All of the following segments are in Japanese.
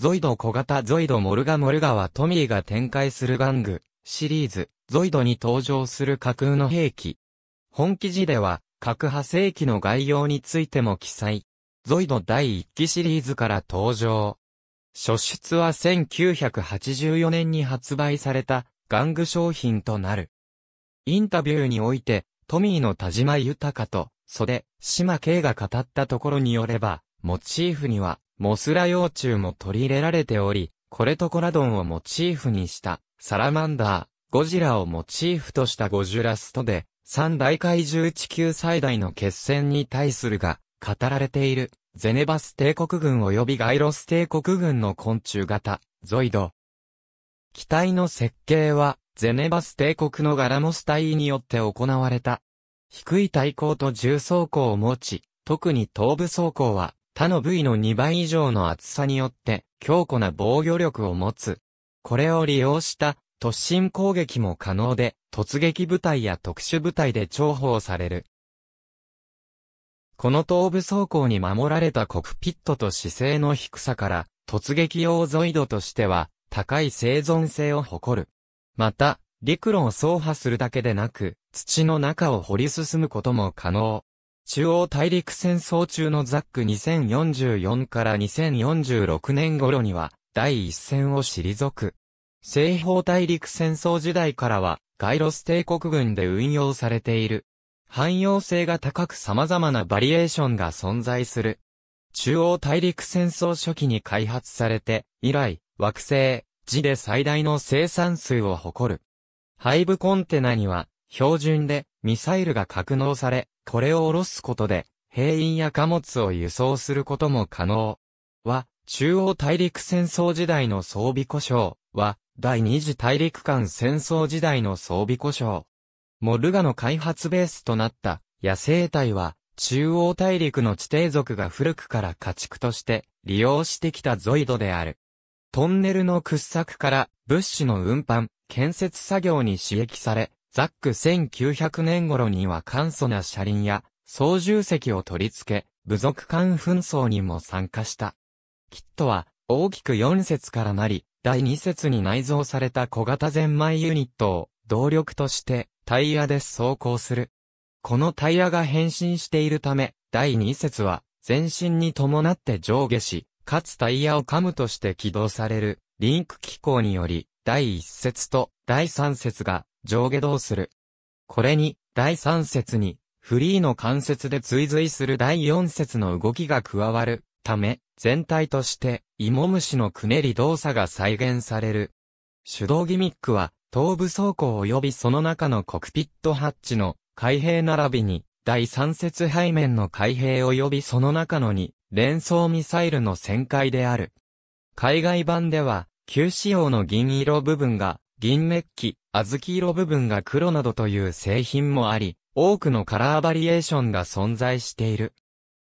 ゾイド小型ゾイドモルガモルガはトミーが展開する玩具シリーズ、ゾイドに登場する架空の兵器。本記事では、核派生機の概要についても記載。ゾイド第1期シリーズから登場。初出は1984年に発売された玩具商品となる。インタビューにおいて、トミーの田島豊と、袖、島慶が語ったところによれば、モチーフには、モスラ幼虫も取り入れられており、コレトコラドンをモチーフにした、サラマンダー、ゴジラをモチーフとしたゴジュラストで、三大怪獣地球最大の決戦に対するが、語られている、ゼネバス帝国軍及びガイロス帝国軍の昆虫型、ゾイド。機体の設計は、ゼネバス帝国のガラモス隊によって行われた。低い対抗と重装甲を持ち、特に頭部装甲は、他の部位の2倍以上の厚さによって強固な防御力を持つ。これを利用した突進攻撃も可能で、突撃部隊や特殊部隊で重宝される。この東部走行に守られたコクピットと姿勢の低さから、突撃用ゾイドとしては高い生存性を誇る。また、陸路を走破するだけでなく、土の中を掘り進むことも可能。中央大陸戦争中のザック2044から2046年頃には、第一線を退く。西方大陸戦争時代からは、ガイロス帝国軍で運用されている。汎用性が高く様々なバリエーションが存在する。中央大陸戦争初期に開発されて、以来、惑星、地で最大の生産数を誇る。ハイブコンテナには、標準でミサイルが格納され、これを下ろすことで、兵員や貨物を輸送することも可能。は、中央大陸戦争時代の装備故障は、第二次大陸間戦争時代の装備故障。モルガの開発ベースとなった野生体は、中央大陸の地底族が古くから家畜として利用してきたゾイドである。トンネルの掘削から物資の運搬、建設作業に刺激され、ザック1900年頃には簡素な車輪や操縦席を取り付け、部族間紛争にも参加した。キットは大きく4節からなり、第2節に内蔵された小型ゼンマイユニットを動力としてタイヤで走行する。このタイヤが変身しているため、第2節は全身に伴って上下し、かつタイヤをカムとして起動されるリンク機構により、第1節と第3節が上下動する。これに、第3節に、フリーの関節で追随する第4節の動きが加わるため、全体として、芋虫のくねり動作が再現される。手動ギミックは、頭部走行及びその中のコクピットハッチの開閉並びに、第3節背面の開閉及びその中のに、連装ミサイルの旋回である。海外版では、旧仕様の銀色部分が、銀メッキ、小豆色部分が黒などという製品もあり、多くのカラーバリエーションが存在している。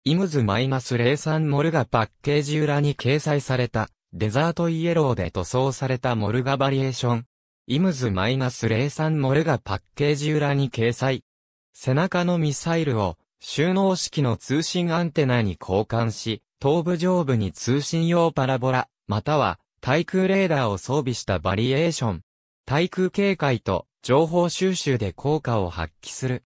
イムズマイナス -03 モルガパッケージ裏に掲載された、デザートイエローで塗装されたモルガバリエーション。イムズマイナス -03 モルガパッケージ裏に掲載。背中のミサイルを収納式の通信アンテナに交換し、頭部上部に通信用パラボラ、または対空レーダーを装備したバリエーション。対空警戒と情報収集で効果を発揮する。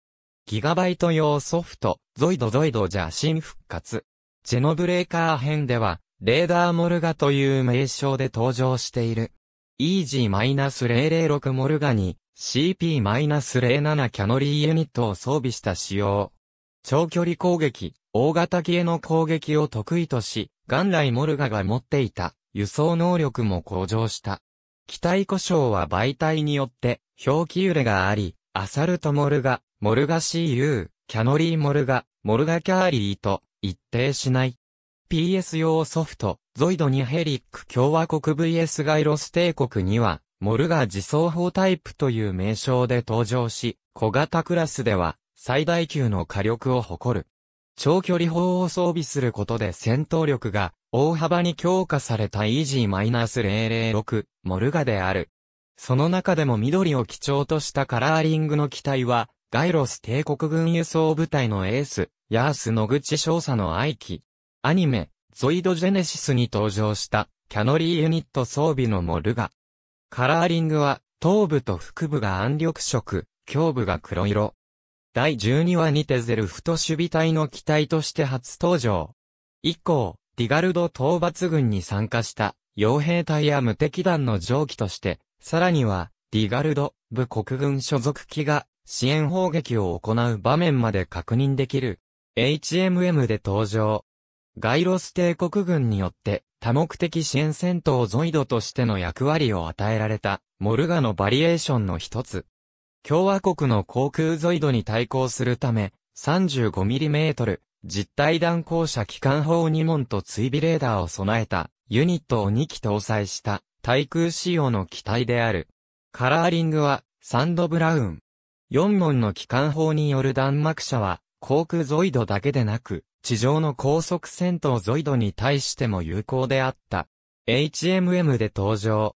ギガバイト用ソフト、ゾイドゾイドじゃ新復活。ジェノブレーカー編では、レーダーモルガという名称で登場している。EG-006 モルガに CP-07 キャノリーユニットを装備した仕様。長距離攻撃、大型機への攻撃を得意とし、元来モルガが持っていた輸送能力も向上した。機体故障は媒体によって表記揺れがあり、アサルトモルガ、モルガ CU、キャノリーモルガ、モルガキャーリーと一定しない。PS 用ソフト、ゾイドニヘリック共和国 VS ガイロス帝国には、モルガ自走砲タイプという名称で登場し、小型クラスでは最大級の火力を誇る。長距離砲を装備することで戦闘力が大幅に強化された EG-006 モルガである。その中でも緑を基調としたカラーリングの機体は、ガイロス帝国軍輸送部隊のエース、ヤース野口少佐の愛機。アニメ、ゾイドジェネシスに登場した、キャノリーユニット装備のモルガ。カラーリングは、頭部と腹部が暗緑色、胸部が黒色。第12話にてゼルフト守備隊の機体として初登場。以降、ディガルド討伐軍に参加した傭兵隊や無敵団の上記として、さらには、ディガルド部国軍所属機が支援砲撃を行う場面まで確認できる。HMM で登場。ガイロス帝国軍によって多目的支援戦闘ゾイドとしての役割を与えられたモルガのバリエーションの一つ。共和国の航空ゾイドに対抗するため 35mm 実体弾校者機関砲2門と追尾レーダーを備えたユニットを2機搭載した対空仕様の機体である。カラーリングはサンドブラウン。4門の機関砲による弾幕車は航空ゾイドだけでなく地上の高速戦闘ゾイドに対しても有効であった。HMM で登場。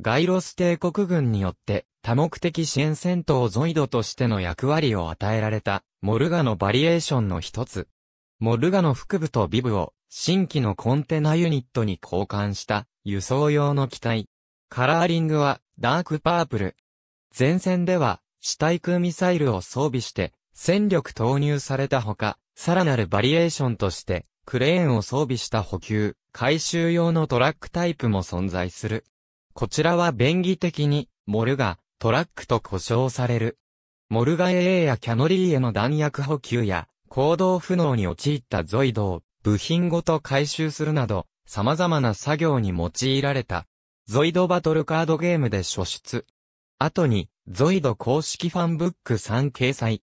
ガイロス帝国軍によって多目的支援戦闘ゾイドとしての役割を与えられたモルガのバリエーションの一つ。モルガの腹部とビブを新規のコンテナユニットに交換した輸送用の機体。カラーリングはダークパープル。前線では地対空ミサイルを装備して戦力投入されたほか、さらなるバリエーションとしてクレーンを装備した補給、回収用のトラックタイプも存在する。こちらは便宜的にモルガ、トラックと呼称される。モルガ AA やキャノリーへの弾薬補給や行動不能に陥ったゾイドを部品ごと回収するなど、様々な作業に用いられた、ゾイドバトルカードゲームで初出。後に、ゾイド公式ファンブック3掲載。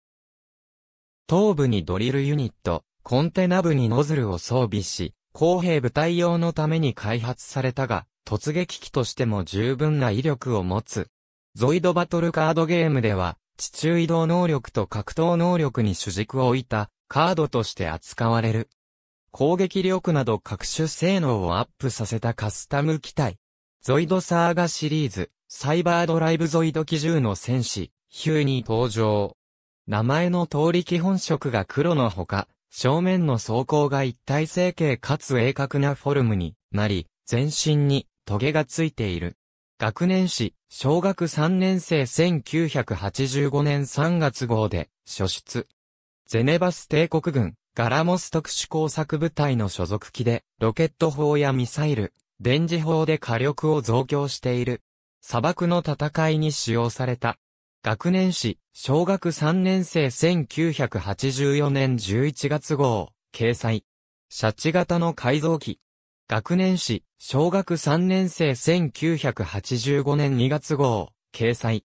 頭部にドリルユニット、コンテナ部にノズルを装備し、公平部隊用のために開発されたが、突撃機としても十分な威力を持つ。ゾイドバトルカードゲームでは、地中移動能力と格闘能力に主軸を置いたカードとして扱われる。攻撃力など各種性能をアップさせたカスタム機体。ゾイドサーガシリーズ、サイバードライブゾイド機銃の戦士、ヒューに登場。名前の通り基本色が黒のほか、正面の装甲が一体成形かつ鋭角なフォルムになり、全身にトゲがついている。学年史、小学3年生1985年3月号で、初出。ゼネバス帝国軍、ガラモス特殊工作部隊の所属機で、ロケット砲やミサイル、電磁砲で火力を増強している。砂漠の戦いに使用された。学年史、小学3年生1984年11月号、掲載。シャチ型の改造機、学年誌、小学3年生1985年2月号、掲載。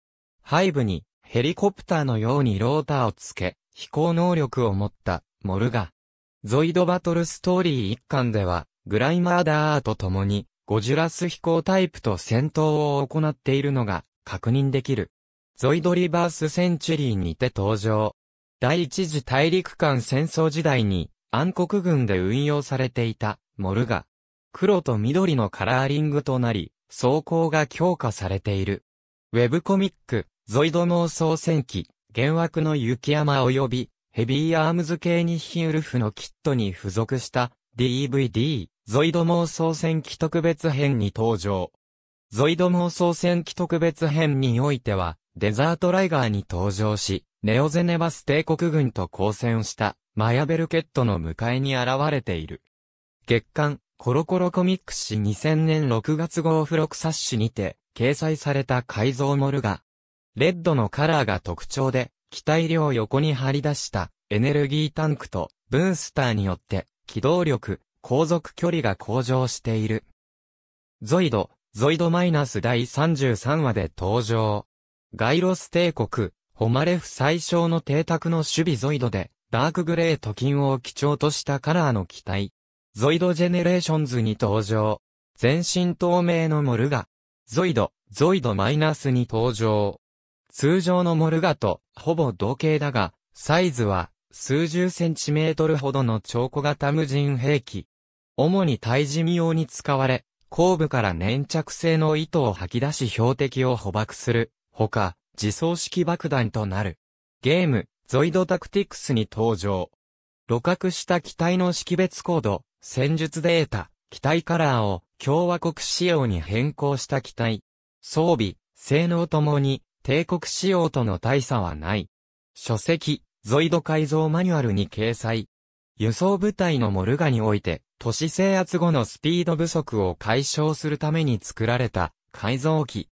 背部に、ヘリコプターのようにローターをつけ、飛行能力を持った、モルガ。ゾイドバトルストーリー一巻では、グライマーダーと共に、ゴジュラス飛行タイプと戦闘を行っているのが、確認できる。ゾイドリバースセンチュリーにて登場。第一次大陸間戦争時代に、暗黒軍で運用されていた、モルガ。黒と緑のカラーリングとなり、走行が強化されている。ウェブコミック、ゾイド妄想戦記、幻惑の雪山及び、ヘビーアームズ系日ヒウルフのキットに付属した DVD、ゾイド妄想戦記特別編に登場。ゾイド妄想戦記特別編においては、デザートライガーに登場し、ネオゼネバス帝国軍と交戦した、マヤベルケットの迎えに現れている。月刊、コロコロコミック誌2000年6月号付録冊子にて、掲載された改造モルガ。レッドのカラーが特徴で、機体量横に張り出したエネルギータンクとブースターによって機動力、航続距離が向上している。ゾイド、ゾイドマイナス第33話で登場。ガイロス帝国、ホマレフ最小の邸宅の守備ゾイドで、ダークグレーと金を基調としたカラーの機体。ゾイドジェネレーションズに登場。全身透明のモルガ。ゾイド、ゾイドマイナスに登場。通常のモルガとほぼ同型だが、サイズは数十センチメートルほどの超小型無人兵器。主に対人用に使われ、後部から粘着性の糸を吐き出し標的を捕獲する。ほか、自走式爆弾となる。ゲーム、ゾイドタクティクスに登場。露覚した機体の識別コード、戦術データ、機体カラーを共和国仕様に変更した機体。装備、性能ともに帝国仕様との大差はない。書籍、ゾイド改造マニュアルに掲載。輸送部隊のモルガにおいて、都市制圧後のスピード不足を解消するために作られた改造機。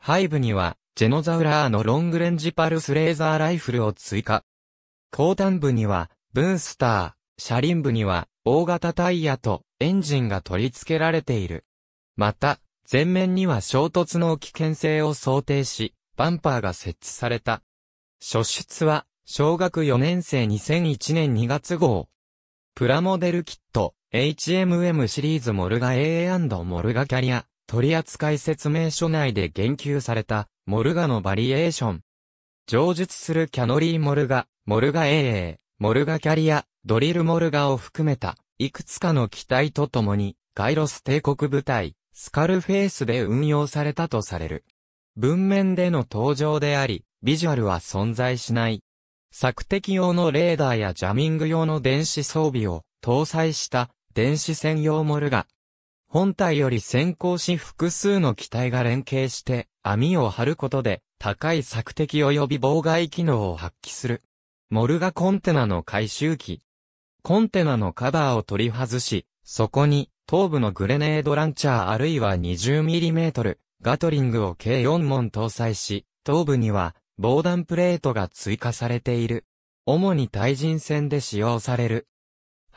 背部には、ジェノザウラーのロングレンジパルスレーザーライフルを追加。後端部には、ブースター、車輪部には、大型タイヤとエンジンが取り付けられている。また、前面には衝突の危険性を想定し、バンパーが設置された。初出は、小学4年生2001年2月号。プラモデルキット、HMM シリーズモルガ AA& モルガキャリア、取扱説明書内で言及された、モルガのバリエーション。上述するキャノリーモルガ、モルガ AA、モルガキャリア、ドリルモルガを含めた、いくつかの機体とともに、ガイロス帝国部隊、スカルフェイスで運用されたとされる。文面での登場であり、ビジュアルは存在しない。索敵用のレーダーやジャミング用の電子装備を搭載した電子専用モルガ。本体より先行し複数の機体が連携して網を張ることで高い索敵及び妨害機能を発揮する。モルガコンテナの回収機、コンテナのカバーを取り外し、そこに、頭部のグレネードランチャーあるいは 20mm、ガトリングを計4門搭載し、頭部には、防弾プレートが追加されている。主に対人戦で使用される。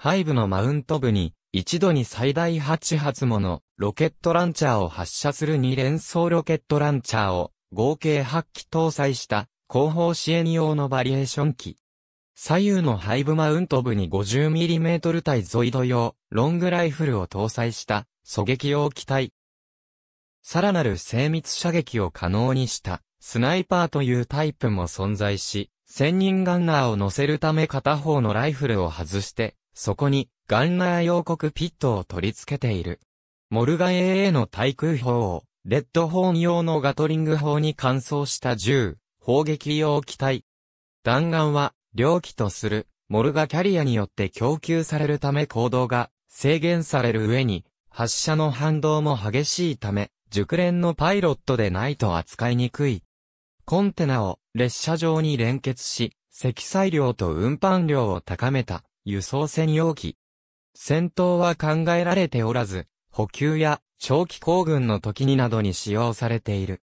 背部のマウント部に、一度に最大8発ものロケットランチャーを発射する2連装ロケットランチャーを合計8機搭載した後方支援用のバリエーション機。左右のハイブマウント部に 50mm 対ゾイド用、ロングライフルを搭載した、狙撃用機体。さらなる精密射撃を可能にした、スナイパーというタイプも存在し、千人ガンナーを乗せるため片方のライフルを外して、そこにガンナー用国ピットを取り付けている。モルガ AA の対空砲を、レッドホーン用のガトリング砲に換装した銃、砲撃用機体。弾丸は両機とする、モルがキャリアによって供給されるため行動が制限される上に、発射の反動も激しいため、熟練のパイロットでないと扱いにくい。コンテナを列車上に連結し、積載量と運搬量を高めた輸送専用機。戦闘は考えられておらず、補給や長期行軍の時になどに使用されている。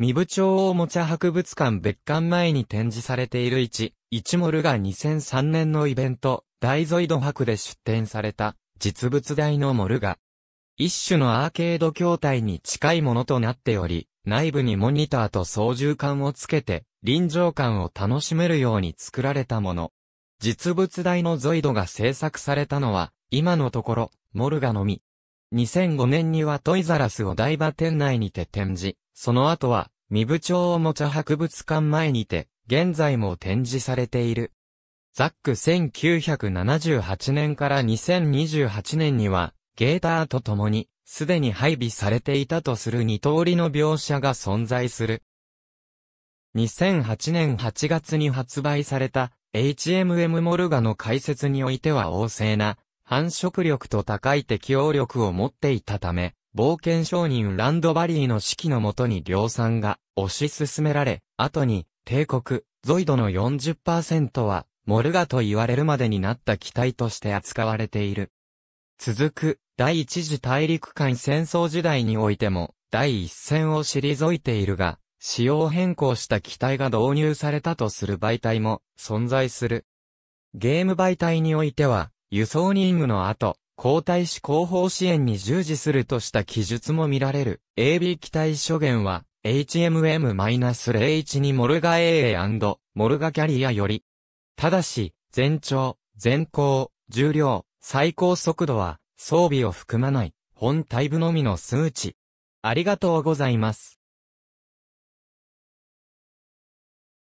身部町おもちゃ博物館別館前に展示されている1、1モルが2003年のイベント、大ゾイド博で出展された、実物大のモルが、一種のアーケード筐体に近いものとなっており、内部にモニターと操縦桿をつけて、臨場感を楽しめるように作られたもの。実物大のゾイドが制作されたのは、今のところ、モルガのみ。2005年にはトイザラスを台場店内にて展示、その後は、身部町おもちゃ博物館前にて、現在も展示されている。ザック1978年から2028年には、ゲーターと共に、すでに配備されていたとする二通りの描写が存在する。2008年8月に発売された HMM モルガの解説においては旺盛な繁殖力と高い適応力を持っていたため、冒険商人ランドバリーの指揮のもとに量産が推し進められ、後に帝国、ゾイドの40%は、モルガと言われるまでになった機体として扱われている。続く、第一次大陸間戦争時代においても、第一線を退いているが、仕様変更した機体が導入されたとする媒体も存在する。ゲーム媒体においては、輸送任務の後、皇太子後方支援に従事するとした記述も見られる。AB 機体諸元は、HMM-01 にモルガ AA& モルガキャリアより。ただし、全長、全高、重量、最高速度は、装備を含まない、本体部のみの数値。ありがとうございます。